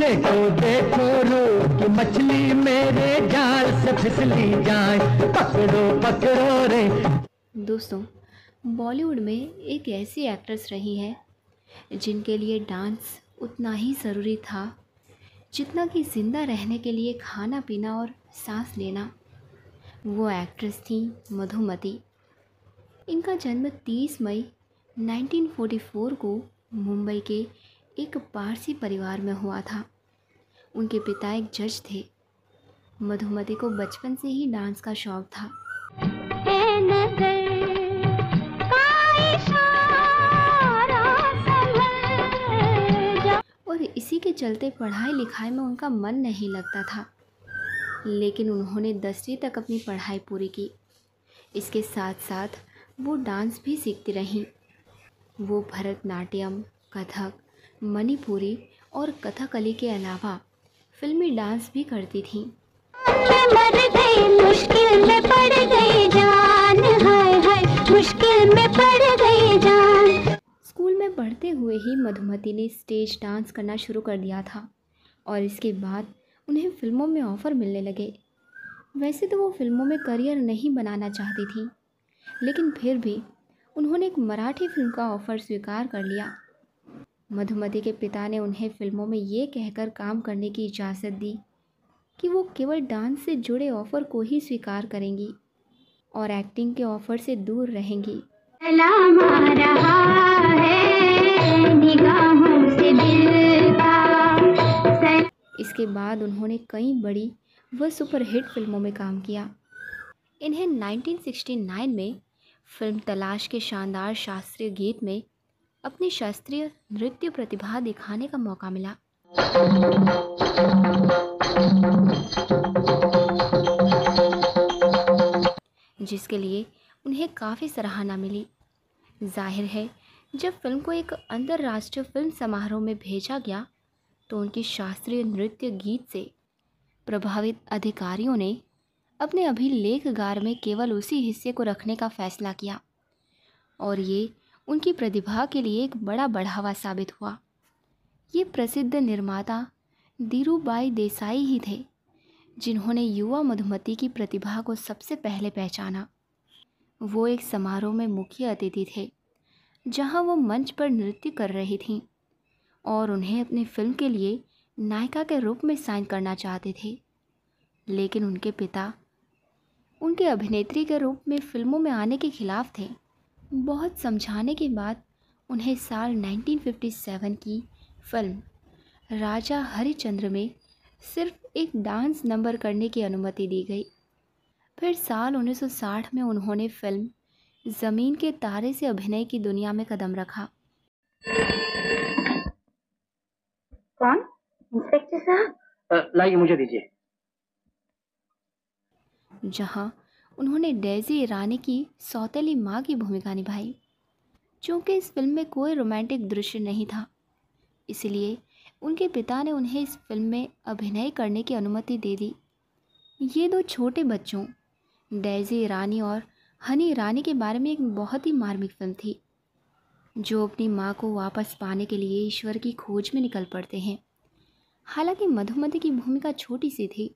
देखो देखो रोज मछली मेरे जाल से फिसली जाए पकड़ो पकड़ो रे दोस्तों बॉलीवुड में एक ऐसी एक्ट्रेस रही है जिनके लिए डांस उतना ही ज़रूरी था जितना कि ज़िंदा रहने के लिए खाना पीना और सांस लेना वो एक्ट्रेस थी मधुमती इनका जन्म 30 मई 1944 को मुंबई के एक पारसी परिवार में हुआ था उनके पिता एक जज थे मधुमती को बचपन से ही डांस का शौक था और इसी के चलते पढ़ाई लिखाई में उनका मन नहीं लगता था लेकिन उन्होंने दसवीं तक अपनी पढ़ाई पूरी की इसके साथ साथ वो डांस भी सीखती रहीं वो भरतनाट्यम कथक मणिपुरी और कथकली के अलावा फिल्मी डांस भी करती थी स्कूल में पढ़ते हुए ही मधुमती ने स्टेज डांस करना शुरू कर दिया था और इसके बाद उन्हें फिल्मों में ऑफ़र मिलने लगे वैसे तो वो फिल्मों में करियर नहीं बनाना चाहती थी लेकिन फिर भी उन्होंने एक मराठी फिल्म का ऑफ़र स्वीकार कर लिया मधुमति के पिता ने उन्हें फिल्मों में ये कहकर काम करने की इजाज़त दी कि वो केवल डांस से जुड़े ऑफ़र को ही स्वीकार करेंगी और एक्टिंग के ऑफ़र से दूर रहेंगी इसके बाद उन्होंने कई बड़ी व सुपरहिट फिल्मों में काम किया इन्हें 1969 में फिल्म तलाश के शानदार शास्त्रीय गीत में अपनी शास्त्रीय नृत्य प्रतिभा दिखाने का मौका मिला जिसके लिए उन्हें काफ़ी सराहना मिली जाहिर है जब फिल्म को एक अंतर्राष्ट्रीय फिल्म समारोह में भेजा गया तो उनकी शास्त्रीय नृत्य गीत से प्रभावित अधिकारियों ने अपने अभिलेखगार में केवल उसी हिस्से को रखने का फैसला किया और ये उनकी प्रतिभा के लिए एक बड़ा बढ़ावा साबित हुआ ये प्रसिद्ध निर्माता धीरूबाई देसाई ही थे जिन्होंने युवा मधुमती की प्रतिभा को सबसे पहले पहचाना वो एक समारोह में मुख्य अतिथि थे जहां वो मंच पर नृत्य कर रही थीं और उन्हें अपनी फिल्म के लिए नायिका के रूप में साइन करना चाहते थे लेकिन उनके पिता उनके अभिनेत्री के रूप में फिल्मों में आने के खिलाफ थे बहुत समझाने के बाद उन्हें साल 1957 की फिल्म राजा हरिचंद्र में सिर्फ एक डांस नंबर करने की अनुमति दी गई फिर साल 1960 में उन्होंने फिल्म ज़मीन के तारे से अभिनय की दुनिया में कदम रखा कौन इंस्पेक्टर साहब लाइए मुझे दीजिए जहां उन्होंने डेजी ईरानी की सौतेली माँ की भूमिका निभाई चूँकि इस फिल्म में कोई रोमांटिक दृश्य नहीं था इसलिए उनके पिता ने उन्हें इस फिल्म में अभिनय करने की अनुमति दे दी ये दो छोटे बच्चों डेजी ईरानी और हनी ईरानी के बारे में एक बहुत ही मार्मिक फिल्म थी जो अपनी माँ को वापस पाने के लिए ईश्वर की खोज में निकल पड़ते हैं हालांकि मधुमति की भूमिका छोटी सी थी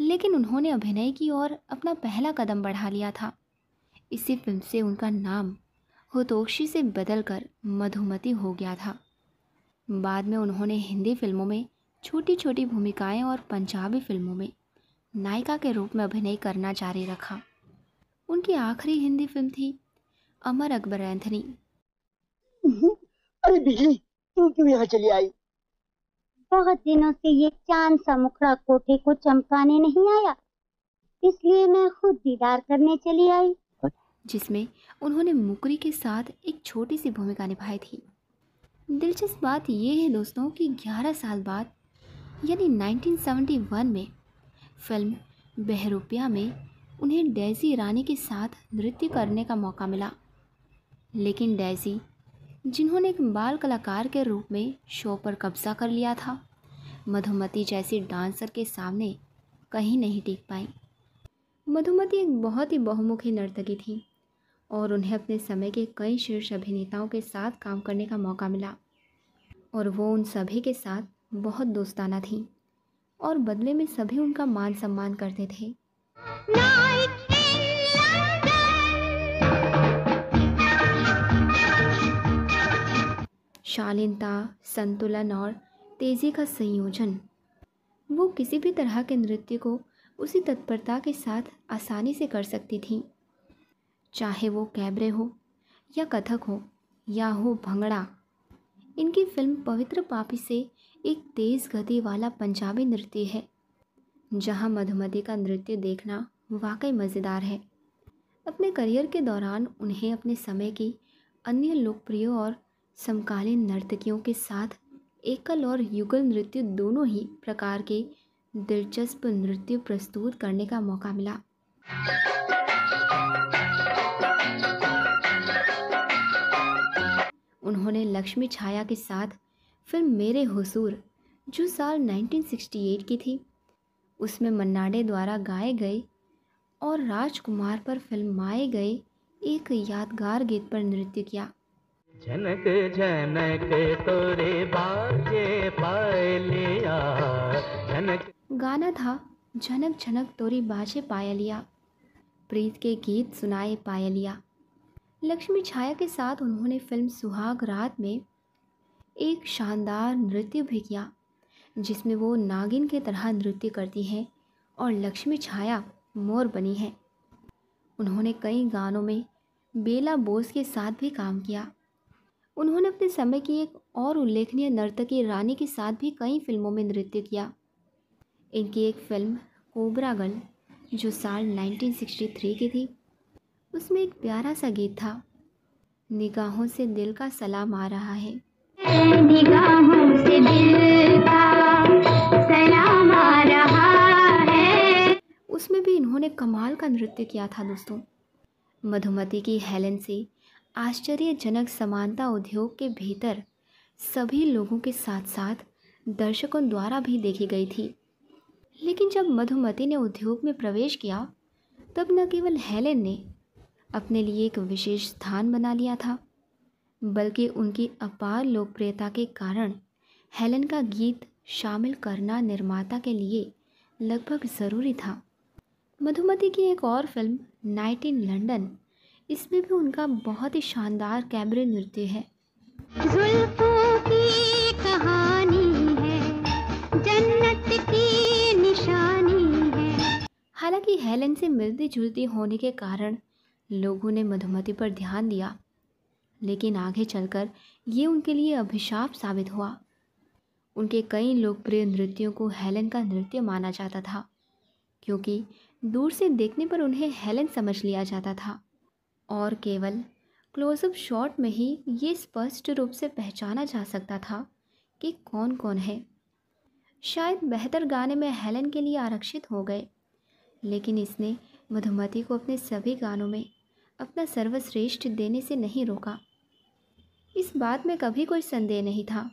लेकिन उन्होंने अभिनय की ओर अपना पहला कदम बढ़ा लिया था इसी फिल्म से उनका नाम होतोक्षी से बदलकर मधुमती हो गया था बाद में उन्होंने हिंदी फिल्मों में छोटी छोटी भूमिकाएं और पंजाबी फिल्मों में नायिका के रूप में अभिनय करना जारी रखा उनकी आखिरी हिंदी फिल्म थी अमर अकबर एंथनी अरे बिजली तू क्यों यहाँ चली आई बहुत दिनों से ये चांद सा मुखड़ा कोठे को चमकाने नहीं आया इसलिए मैं खुद दीदार करने चली आई जिसमें उन्होंने मुकरी के साथ एक छोटी सी भूमिका निभाई थी दिलचस्प बात यह है दोस्तों कि 11 साल बाद यानी 1971 में फिल्म बहरूपिया में उन्हें डेजी रानी के साथ नृत्य करने का मौका मिला लेकिन डेजी जिन्होंने एक बाल कलाकार के रूप में शो पर कब्जा कर लिया था मधुमती जैसी डांसर के सामने कहीं नहीं टिक पाई मधुमती एक बहुत ही बहुमुखी नर्तकी थी और उन्हें अपने समय के कई शीर्ष अभिनेताओं के साथ काम करने का मौका मिला और वो उन सभी के साथ बहुत दोस्ताना थी और बदले में सभी उनका मान सम्मान करते थे शालीनता संतुलन और तेज़ी का संयोजन वो किसी भी तरह के नृत्य को उसी तत्परता के साथ आसानी से कर सकती थी चाहे वो कैबरे हो या कथक हो या हो भंगड़ा इनकी फिल्म पवित्र पापी से एक तेज़ गति वाला पंजाबी नृत्य है जहां मधुमती का नृत्य देखना वाकई मज़ेदार है अपने करियर के दौरान उन्हें अपने समय की अन्य लोकप्रिय और समकालीन नर्तकियों के साथ एकल और युगल नृत्य दोनों ही प्रकार के दिलचस्प नृत्य प्रस्तुत करने का मौका मिला उन्होंने लक्ष्मी छाया के साथ फिल्म मेरे हुसूर जो साल 1968 की थी उसमें मन्नाडे द्वारा गाए गए और राजकुमार पर फिल्माए गए एक यादगार गीत पर नृत्य किया जनक जनक तोरे बाजे पायलिया गाना था झनक झनक तोरी बाजे पायलिया प्रीत के गीत सुनाए पायलिया लक्ष्मी छाया के साथ उन्होंने फिल्म सुहाग रात में एक शानदार नृत्य भी किया जिसमें वो नागिन के तरह नृत्य करती हैं और लक्ष्मी छाया मोर बनी है उन्होंने कई गानों में बेला बोस के साथ भी काम किया उन्होंने अपने समय की एक और उल्लेखनीय नर्तकी रानी के साथ भी कई फिल्मों में नृत्य किया इनकी एक फिल्म कोबरा गल जो साल 1963 की थी उसमें एक प्यारा सा गीत था निगाहों से दिल का सलाम आ रहा है निगाहों से दिल का सलाम आ रहा है उसमें भी इन्होंने कमाल का नृत्य किया था दोस्तों मधुमती की हेलन से आश्चर्यजनक समानता उद्योग के भीतर सभी लोगों के साथ साथ दर्शकों द्वारा भी देखी गई थी लेकिन जब मधुमती ने उद्योग में प्रवेश किया तब न केवल हेलेन ने अपने लिए एक विशेष स्थान बना लिया था बल्कि उनकी अपार लोकप्रियता के कारण हेलेन का गीत शामिल करना निर्माता के लिए लगभग ज़रूरी था मधुमती की एक और फिल्म नाइट इन लंडन इसमें भी उनका बहुत ही शानदार कैमरे नृत्य है हालांकि हेलन से मिलती जुलती होने के कारण लोगों ने मधुमती पर ध्यान दिया लेकिन आगे चलकर ये उनके लिए अभिशाप साबित हुआ उनके कई लोकप्रिय नृत्यों को हेलन का नृत्य माना जाता था क्योंकि दूर से देखने पर उन्हें हेलन समझ लिया जाता था और केवल क्लोज़अप शॉट में ही ये स्पष्ट रूप से पहचाना जा सकता था कि कौन कौन है शायद बेहतर गाने में हेलन के लिए आरक्षित हो गए लेकिन इसने मधुमती को अपने सभी गानों में अपना सर्वश्रेष्ठ देने से नहीं रोका इस बात में कभी कोई संदेह नहीं था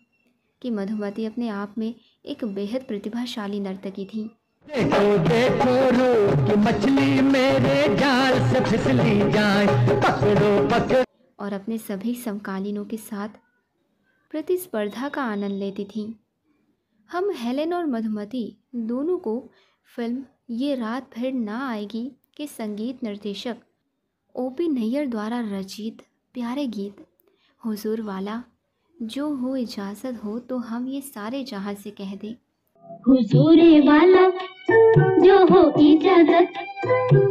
कि मधुमती अपने आप में एक बेहद प्रतिभाशाली नर्तकी थी देखो देखो रूप की मछली मेरे जाल से फिसली जाए पकड़ो पकड़ो और अपने सभी समकालीनों के साथ प्रतिस्पर्धा का आनंद लेती थीं हम हेलेन और मधुमती दोनों को फिल्म ये रात फिर ना आएगी के संगीत निर्देशक ओ पी नैयर द्वारा रचित प्यारे गीत हुजूर वाला जो हो इजाज़त हो तो हम ये सारे जहाँ से कह दें हुजूरे वाला जो हो इजाजत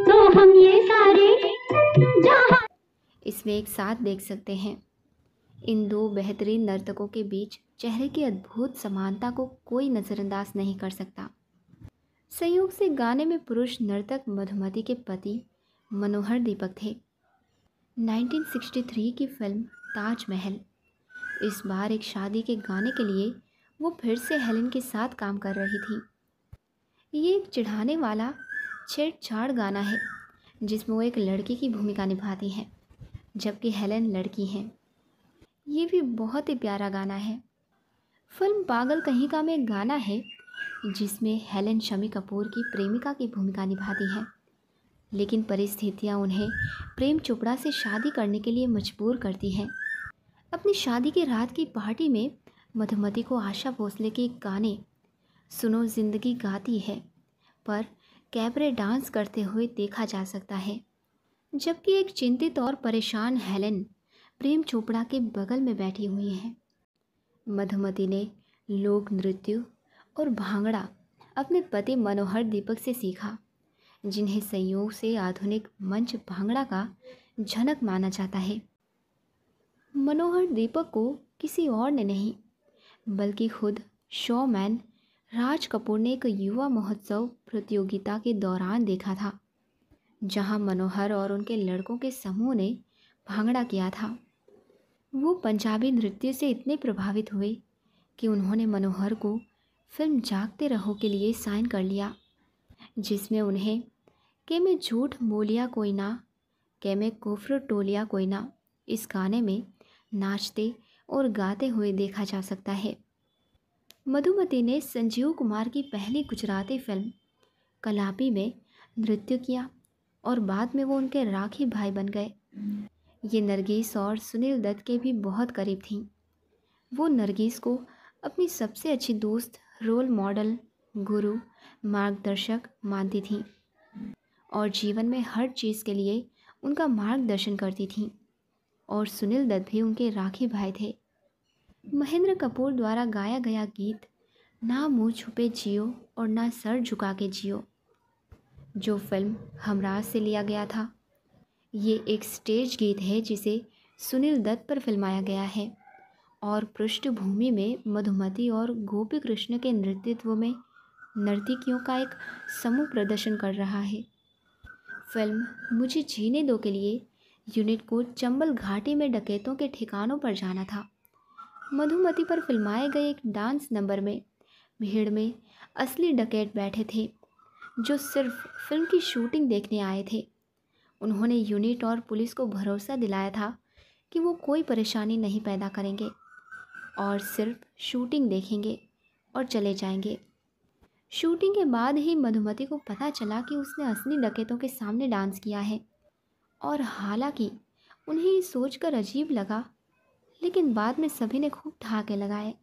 तो हम ये सारे जहां इसमें एक साथ देख सकते हैं इन दो बेहतरीन नर्तकों के बीच चेहरे की अद्भुत समानता को कोई नज़रअंदाज नहीं कर सकता संयोग से गाने में पुरुष नर्तक मधुमती के पति मनोहर दीपक थे 1963 की फिल्म ताजमहल इस बार एक शादी के गाने के लिए वो फिर से हेलन के साथ काम कर रही थी ये एक चिढ़ाने वाला छेड़छाड़ गाना है जिसमें वो एक लड़की की भूमिका निभाती हैं जबकि हेलन लड़की हैं ये भी बहुत ही प्यारा गाना है फिल्म पागल कहीं का में एक गाना है जिसमें हेलन शमी कपूर की प्रेमिका की भूमिका निभाती हैं लेकिन परिस्थितियाँ उन्हें प्रेम चोपड़ा से शादी करने के लिए मजबूर करती हैं अपनी शादी की रात की पार्टी में मधुमती को आशा भोसले के गाने सुनो जिंदगी गाती है पर कैबरे डांस करते हुए देखा जा सकता है जबकि एक चिंतित और परेशान हेलेन प्रेम चोपड़ा के बगल में बैठी हुई है मधुमती ने लोक नृत्य और भांगड़ा अपने पति मनोहर दीपक से सीखा जिन्हें संयोग से आधुनिक मंच भांगड़ा का झनक माना जाता है मनोहर दीपक को किसी और ने नहीं बल्कि खुद शोमैन राज कपूर ने एक युवा महोत्सव प्रतियोगिता के दौरान देखा था जहां मनोहर और उनके लड़कों के समूह ने भांगड़ा किया था वो पंजाबी नृत्य से इतने प्रभावित हुए कि उन्होंने मनोहर को फिल्म जागते रहो के लिए साइन कर लिया जिसमें उन्हें के में झूठ मोलिया कोई ना के में कुफर टोलिया कोई ना इस गाने में नाचते और गाते हुए देखा जा सकता है मधुमती ने संजीव कुमार की पहली गुजराती फिल्म कलापी में नृत्य किया और बाद में वो उनके राखी भाई बन गए ये नरगिस और सुनील दत्त के भी बहुत करीब थीं वो नरगिस को अपनी सबसे अच्छी दोस्त रोल मॉडल गुरु मार्गदर्शक मानती थीं और जीवन में हर चीज़ के लिए उनका मार्गदर्शन करती थीं और सुनील दत्त भी उनके राखी भाई थे महेंद्र कपूर द्वारा गाया गया गीत ना मुँह छुपे जियो और ना सर झुका के जियो जो फिल्म हमराज से लिया गया था ये एक स्टेज गीत है जिसे सुनील दत्त पर फिल्माया गया है और पृष्ठभूमि में मधुमती और गोपी कृष्ण के नृतित्व में नर्तिकियों का एक समूह प्रदर्शन कर रहा है फिल्म मुझे जीने दो के लिए यूनिट को चंबल घाटी में डकैतों के ठिकानों पर जाना था मधुमती पर फिल्माए गए एक डांस नंबर में भीड़ में असली डकैत बैठे थे जो सिर्फ फिल्म की शूटिंग देखने आए थे उन्होंने यूनिट और पुलिस को भरोसा दिलाया था कि वो कोई परेशानी नहीं पैदा करेंगे और सिर्फ शूटिंग देखेंगे और चले जाएंगे शूटिंग के बाद ही मधुमती को पता चला कि उसने असली डकैतों के सामने डांस किया है और हालांकि उन्हें ये सोचकर अजीब लगा लेकिन बाद में सभी ने खूब ठहाके लगाए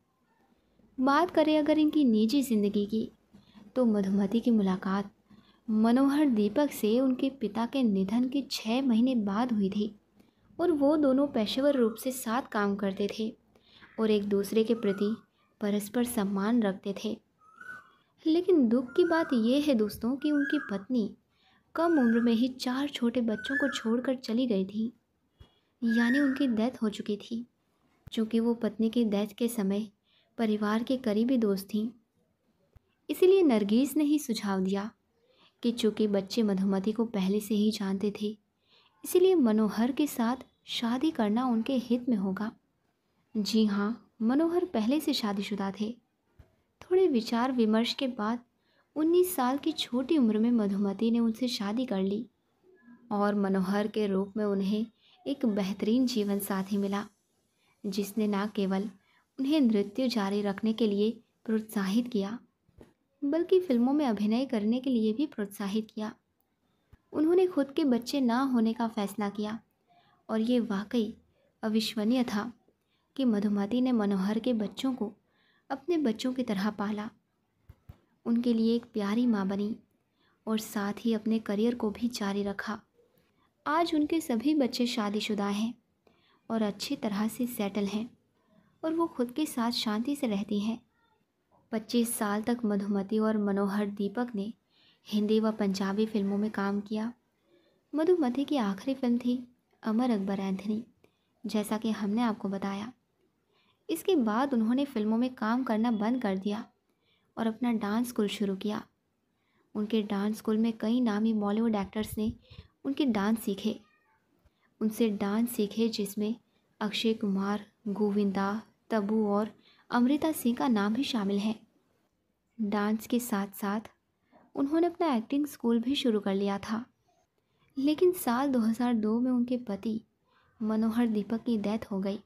बात करें अगर इनकी निजी ज़िंदगी की तो मधुमती की मुलाकात मनोहर दीपक से उनके पिता के निधन के छः महीने बाद हुई थी और वो दोनों पेशेवर रूप से साथ काम करते थे और एक दूसरे के प्रति परस्पर सम्मान रखते थे लेकिन दुख की बात यह है दोस्तों कि उनकी पत्नी कम उम्र में ही चार छोटे बच्चों को छोड़कर चली गई थी यानी उनकी डेथ हो चुकी थी चूँकि वो पत्नी की डेथ के समय परिवार के करीबी दोस्त थीं इसलिए नरगिस ने ही सुझाव दिया कि चूँकि बच्चे मधुमती को पहले से ही जानते थे इसलिए मनोहर के साथ शादी करना उनके हित में होगा जी हाँ मनोहर पहले से शादीशुदा थे थोड़े विचार विमर्श के बाद उन्नीस साल की छोटी उम्र में मधुमती ने उनसे शादी कर ली और मनोहर के रूप में उन्हें एक बेहतरीन जीवन साथी मिला जिसने न केवल उन्हें नृत्य जारी रखने के लिए प्रोत्साहित किया बल्कि फिल्मों में अभिनय करने के लिए भी प्रोत्साहित किया उन्होंने खुद के बच्चे ना होने का फैसला किया और ये वाकई अविश्वनीय था कि मधुमती ने मनोहर के बच्चों को अपने बच्चों की तरह पाला उनके लिए एक प्यारी माँ बनी और साथ ही अपने करियर को भी जारी रखा आज उनके सभी बच्चे शादीशुदा हैं और अच्छी तरह से सेटल हैं और वो खुद के साथ शांति से रहती हैं पच्चीस साल तक मधुमती और मनोहर दीपक ने हिंदी व पंजाबी फिल्मों में काम किया मधुमती की आखिरी फिल्म थी अमर अकबर एंथनी जैसा कि हमने आपको बताया इसके बाद उन्होंने फिल्मों में काम करना बंद कर दिया और अपना डांस स्कूल शुरू किया उनके डांस स्कूल में कई नामी बॉलीवुड एक्टर्स ने उनके डांस सीखे उनसे डांस सीखे जिसमें अक्षय कुमार गोविंदा तबू और अमृता सिंह का नाम भी शामिल है डांस के साथ साथ उन्होंने अपना एक्टिंग स्कूल भी शुरू कर लिया था लेकिन साल 2002 में उनके पति मनोहर दीपक की डेथ हो गई